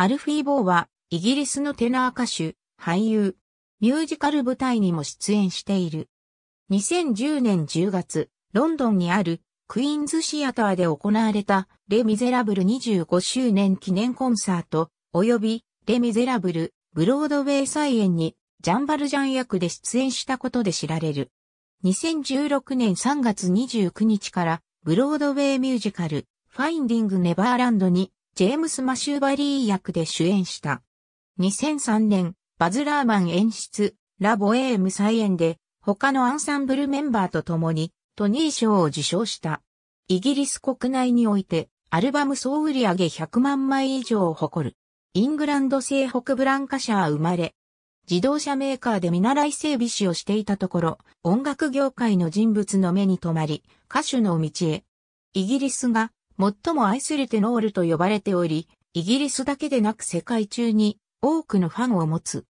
アルフィー・ボーは、イギリスのテナー歌手、俳優、ミュージカル舞台にも出演している。2010年10月、ロンドンにあるクイーンズシアターで行われたレ・ミゼラブル25周年記念コンサート及びレ・ミゼラブルブロードウェイ再演にジャンバルジャン役で出演したことで知られる。2016年3月29日からブロードウェイミュージカルファインディング・ネバーランドにジェームス・マシューバリー役で主演した。2003年、バズ・ラーマン演出、ラ・ボエーム再演で、他のアンサンブルメンバーと共に、トニー賞を受賞した。イギリス国内において、アルバム総売上100万枚以上を誇る。イングランド西北ブランカ社は生まれ。自動車メーカーで見習い整備士をしていたところ、音楽業界の人物の目に留まり、歌手の道へ。イギリスが最も愛するテノールと呼ばれており、イギリスだけでなく世界中に多くのファンを持つ。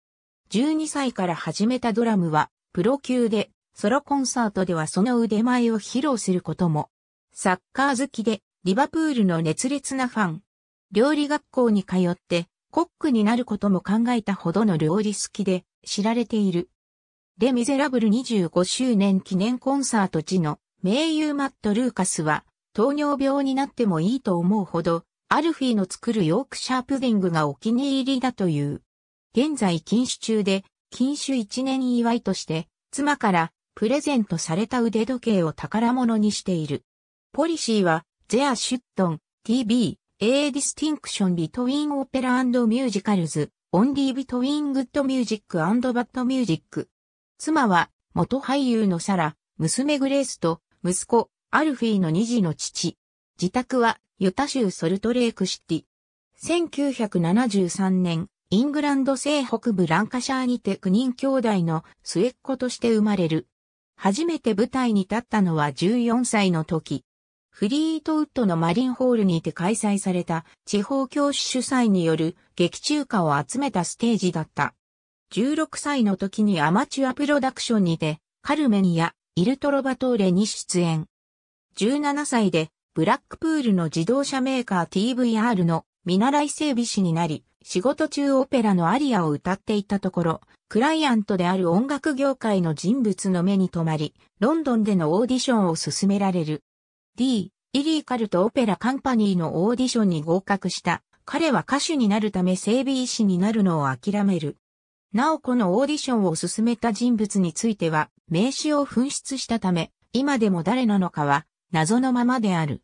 12歳から始めたドラムは、プロ級で、ソロコンサートではその腕前を披露することも。サッカー好きで、リバプールの熱烈なファン。料理学校に通って、コックになることも考えたほどの料理好きで、知られている。レ・ミゼラブル25周年記念コンサート時の、名優マット・ルーカスは、糖尿病になってもいいと思うほど、アルフィーの作るヨークシャープディングがお気に入りだという。現在禁酒中で、禁酒一年祝いとして、妻からプレゼントされた腕時計を宝物にしている。ポリシーは、ゼア・シュットン、TB、A Distinction Between Opera and Musicals, Only Between Good Music and Bad Music。妻は、元俳優のサラ、娘グレースと、息子、アルフィーの二児の父。自宅はユタ州ソルトレークシティ。1973年、イングランド西北部ランカシャーにて9人兄弟の末っ子として生まれる。初めて舞台に立ったのは14歳の時。フリートウッドのマリンホールにて開催された地方教師主催による劇中歌を集めたステージだった。16歳の時にアマチュアプロダクションにてカルメニア、イルトロバトーレに出演。17歳で、ブラックプールの自動車メーカー TVR の見習い整備士になり、仕事中オペラのアリアを歌っていたところ、クライアントである音楽業界の人物の目に留まり、ロンドンでのオーディションを進められる。D、イリーカルとオペラカンパニーのオーディションに合格した。彼は歌手になるため整備医師になるのを諦める。なおこのオーディションを進めた人物については、名刺を紛失したため、今でも誰なのかは謎のままである。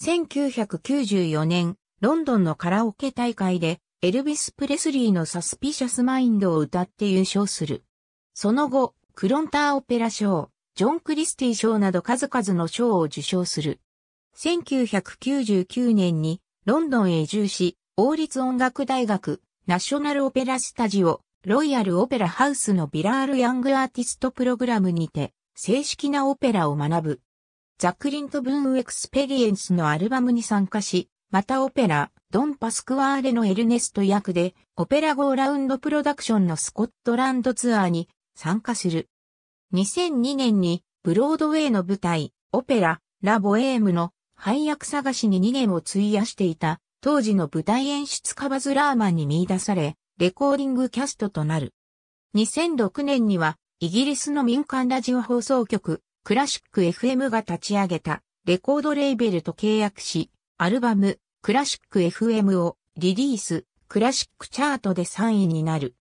1994年、ロンドンのカラオケ大会で、エルビス・プレスリーのサスピシャス・マインドを歌って優勝する。その後、クロンター・オペラ賞、ジョン・クリスティ賞など数々の賞を受賞する。1999年にロンドンへ移住し、王立音楽大学、ナショナルオペラスタジオ、ロイヤルオペラハウスのビラール・ヤングアーティストプログラムにて、正式なオペラを学ぶ。ザクリント・ブーン・エクスペリエンスのアルバムに参加し、またオペラ、ドン・パスクワーレのエルネスト役で、オペラゴーラウンドプロダクションのスコットランドツアーに参加する。2002年に、ブロードウェイの舞台、オペラ、ラ・ボエームの配役探しに2年を費やしていた、当時の舞台演出カバズ・ラーマンに見出され、レコーディングキャストとなる。2006年には、イギリスの民間ラジオ放送局、クラシック FM が立ち上げたレコードレーベルと契約し、アルバム、クラシック FM をリリース、クラシックチャートで3位になる。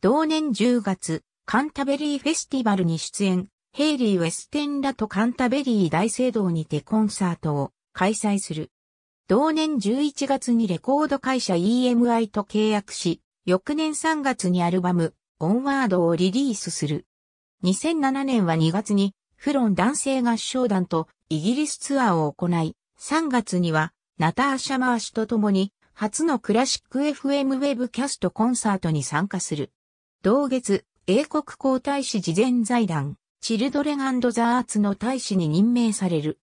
同年10月、カンタベリーフェスティバルに出演、ヘイリー・ウェステンラとカンタベリー大聖堂にてコンサートを開催する。同年11月にレコード会社 EMI と契約し、翌年3月にアルバム、オンワードをリリースする。2007年は2月にフロン男性合唱団とイギリスツアーを行い、3月にはナターシャ・マーシュと共に初のクラシック FM ウェブキャストコンサートに参加する。同月、英国皇太子事前財団、チルドレンザーツの大使に任命される。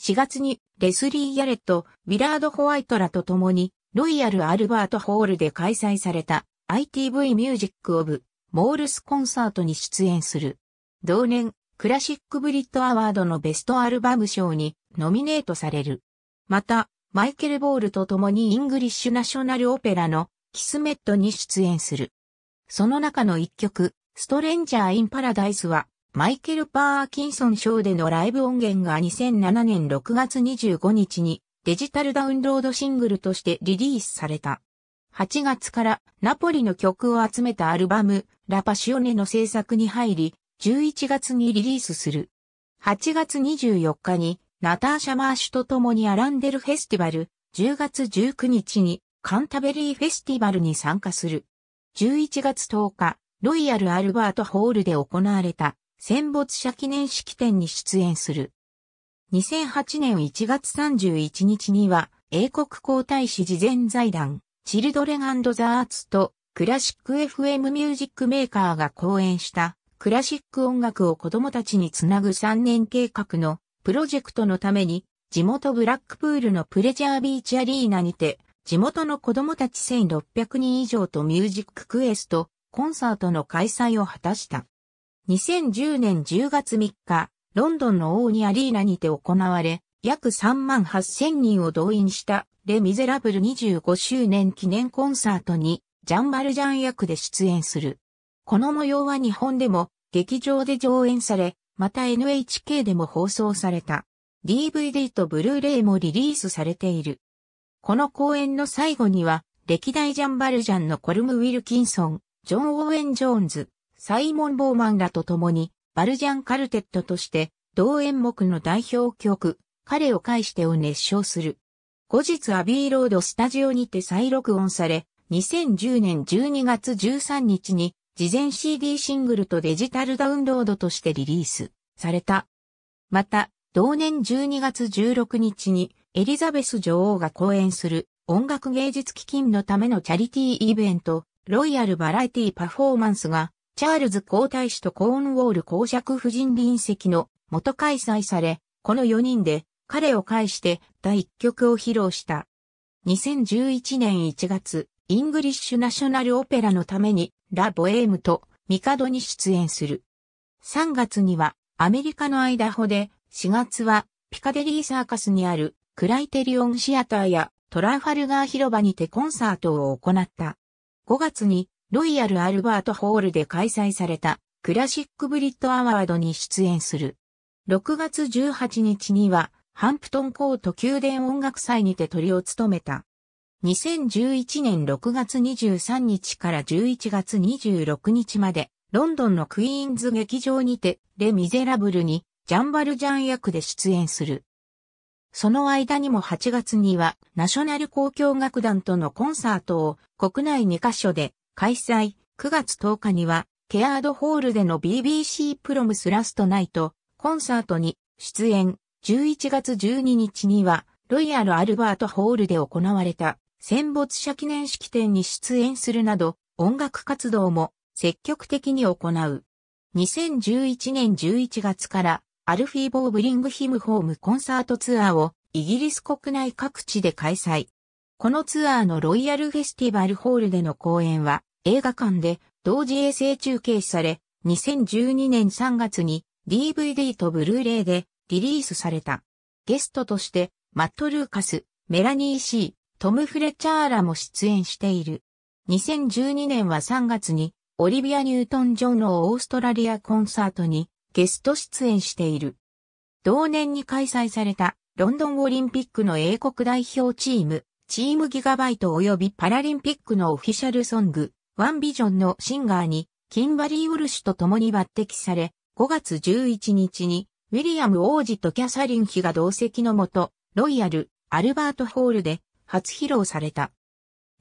4月にレスリー・ヤレット、ウィラード・ホワイトらと共に、ロイヤル・アルバート・ホールで開催された ITV ミュージック・オブ・モールスコンサートに出演する。同年、クラシック・ブリッド・アワードのベストアルバム賞にノミネートされる。また、マイケル・ボールと共にイングリッシュ・ナショナル・オペラのキスメットに出演する。その中の一曲、ストレンジャー・イン・パラダイスは、マイケル・パーキンソン賞でのライブ音源が2007年6月25日にデジタルダウンロードシングルとしてリリースされた。8月からナポリの曲を集めたアルバム、ラパシオネの制作に入り、11月にリリースする。8月24日にナターシャ・マーシュと共にアランデルフェスティバル、10月19日にカンタベリーフェスティバルに参加する。11月10日、ロイヤル・アルバート・ホールで行われた戦没者記念式典に出演する。2008年1月31日には、英国皇太子事前財団、チルドレンザ・アーツとクラシック FM ミュージックメーカーが講演したクラシック音楽を子供たちにつなぐ3年計画のプロジェクトのために、地元ブラックプールのプレジャービーチアリーナにて、地元の子供たち1600人以上とミュージッククエスト、コンサートの開催を果たした。2010年10月3日、ロンドンのオーニアリーナにて行われ、約3万8000人を動員したレ・ミゼラブル25周年記念コンサートにジャンバルジャン役で出演する。この模様は日本でも劇場で上演され、また NHK でも放送された。DVD とブルーレイもリリースされている。この公演の最後には、歴代ジャンバルジャンのコルム・ウィルキンソン、ジョン・オーウェン・ジョーンズ、サイモン・ボーマンらと共に、バルジャンカルテットとして、同演目の代表曲、彼を介してを熱唱する。後日アビーロードスタジオにて再録音され、2010年12月13日に事前 CD シングルとデジタルダウンロードとしてリリースされた。また、同年12月16日にエリザベス女王が講演する音楽芸術基金のためのチャリティーイベント、ロイヤルバラエティパフォーマンスが、チャールズ皇太子とコーンウォール公爵夫人臨席の元開催され、この4人で彼を介して第1曲を披露した。2011年1月、イングリッシュナショナルオペラのために、ラ・ボエームと、ミカドに出演する。3月には、アメリカのアイダホで、4月は、ピカデリーサーカスにある、クライテリオンシアターや、トランファルガー広場にてコンサートを行った。5月に、ロイヤル・アルバート・ホールで開催された、クラシック・ブリッド・アワードに出演する。6月18日には、ハンプトンコート宮殿音楽祭にて鳥を務めた。2011年6月23日から11月26日まで、ロンドンのクイーンズ劇場にて、レ・ミゼラブルに、ジャンバルジャン役で出演する。その間にも8月には、ナショナル交響楽団とのコンサートを国内2カ所で開催。9月10日には、ケアードホールでの BBC プロムスラストナイトコンサートに出演。11月12日には、ロイヤルアルバートホールで行われた戦没者記念式典に出演するなど、音楽活動も積極的に行う。2011年11月からアルフィー・ボーブリングヒムホームコンサートツアーをイギリス国内各地で開催。このツアーのロイヤルフェスティバルホールでの公演は映画館で同時衛星中継され、2012年3月に DVD とブルーレイでリリースされた。ゲストとしてマット・ルーカス、メラニー・シー、トム・フレチャーラも出演している。2012年は3月に、オリビア・ニュートン・ジョンのオーストラリアコンサートにゲスト出演している。同年に開催されたロンドンオリンピックの英国代表チーム、チームギガバイト及びパラリンピックのオフィシャルソング、ワンビジョンのシンガーに、キンバリー・ウルシュと共に抜擢され、5月11日に、ウィリアム王子とキャサリン妃が同席のもと、ロイヤル、アルバートホールで、初披露された。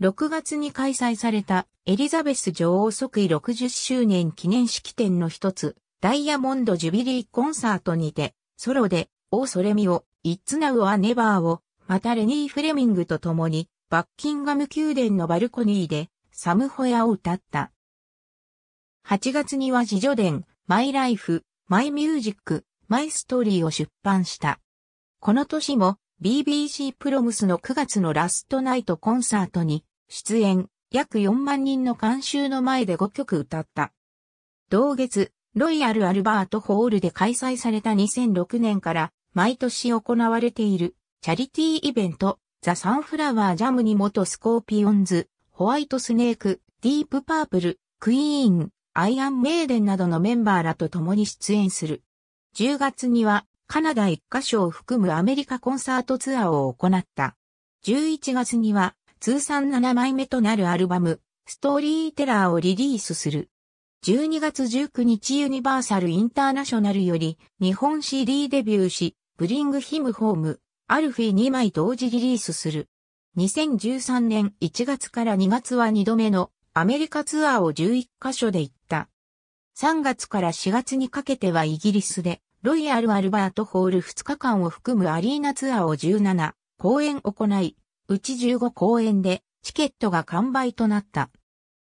6月に開催されたエリザベス女王即位60周年記念式典の一つ、ダイヤモンド・ジュビリー・コンサートにて、ソロで、オソレミを、イッツ・ナウ・ア・ネバーを、またレニー・フレミングと共に、バッキンガム宮殿のバルコニーで、サムホヤを歌った。8月には自助伝、マイライフ、マイミュージック、マイストーリーを出版した。この年も BBC プロムスの9月のラストナイトコンサートに出演、約4万人の観衆の前で5曲歌った。同月、ロイヤル・アルバート・ホールで開催された2006年から毎年行われているチャリティーイベント、ザ・サンフラワー・ジャムに元スコーピオンズ、ホワイト・スネーク、ディープ・パープル、クイーン、アイアン・メイデンなどのメンバーらと共に出演する。10月にはカナダ1カ所を含むアメリカコンサートツアーを行った。11月には通算7枚目となるアルバム、ストーリーテラーをリリースする。12月19日ユニバーサルインターナショナルより日本 CD デビューし、ブリングヒムホーム、アルフィ2枚同時リリースする。2013年1月から2月は2度目のアメリカツアーを11カ所で行った。3月から4月にかけてはイギリスで、ロイヤル・アルバート・ホール2日間を含むアリーナツアーを17公演行い、うち15公演でチケットが完売となった。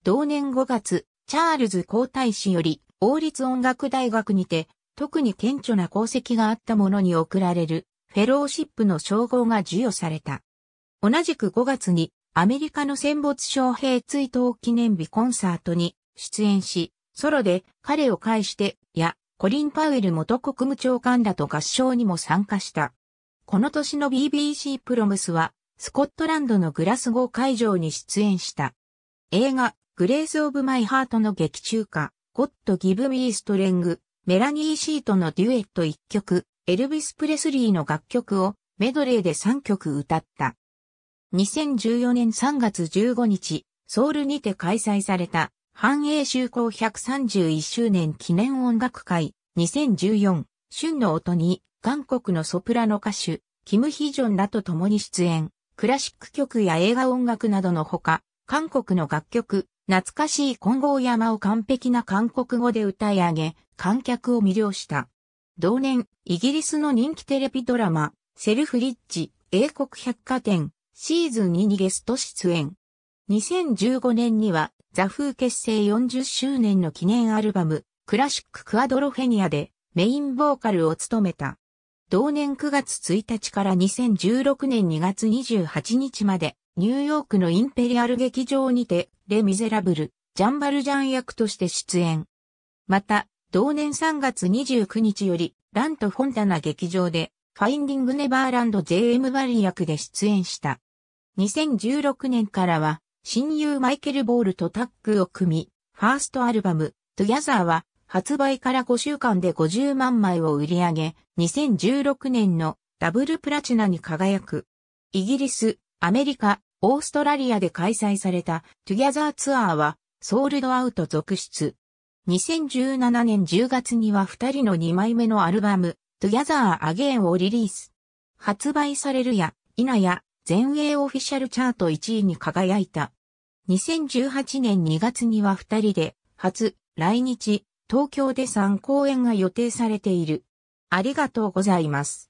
同年5月、チャールズ皇太子より王立音楽大学にて、特に顕著な功績があった者に贈られるフェローシップの称号が授与された。同じく5月にアメリカの戦没将兵追悼記念日コンサートに出演し、ソロで彼を介してやコリン・パウエル元国務長官らと合唱にも参加した。この年の BBC プロムスは、スコットランドのグラスゴー会場に出演した。映画、グレーズ・オブ・マイ・ハートの劇中歌、ゴッド・ギブ・ミー・ストレング、メラニー・シートのデュエット1曲、エルビス・プレスリーの楽曲をメドレーで3曲歌った。2014年3月15日、ソウルにて開催された繁栄修行131周年記念音楽会2014春の音に韓国のソプラノ歌手、キム・ヒジョンらと共に出演、クラシック曲や映画音楽などのほか、韓国の楽曲、懐かしい混合山を完璧な韓国語で歌い上げ、観客を魅了した。同年、イギリスの人気テレビドラマ、セルフリッジ、英国百貨店、シーズン2にゲスト出演。2015年には、ザ・フー結成40周年の記念アルバム、クラシック・クアドロフェニアでメインボーカルを務めた。同年9月1日から2016年2月28日まで、ニューヨークのインペリアル劇場にて、レ・ミゼラブル、ジャンバルジャン役として出演。また、同年3月29日より、ラント・フォンタナ劇場で、ファインディング・ネバーランド JM バリ役で出演した。2016年からは、親友マイケル・ボールとタッグを組み、ファーストアルバム、トゥギャザーは、発売から5週間で50万枚を売り上げ、2016年のダブルプラチナに輝く。イギリス、アメリカ、オーストラリアで開催されたトゥギャザーツアーは、ソールドアウト続出。2017年10月には2人の2枚目のアルバム、トゥギャザーアゲーンをリリース。発売されるや、否や、全英オフィシャルチャート1位に輝いた。2018年2月には2人で、初、来日、東京で3公演が予定されている。ありがとうございます。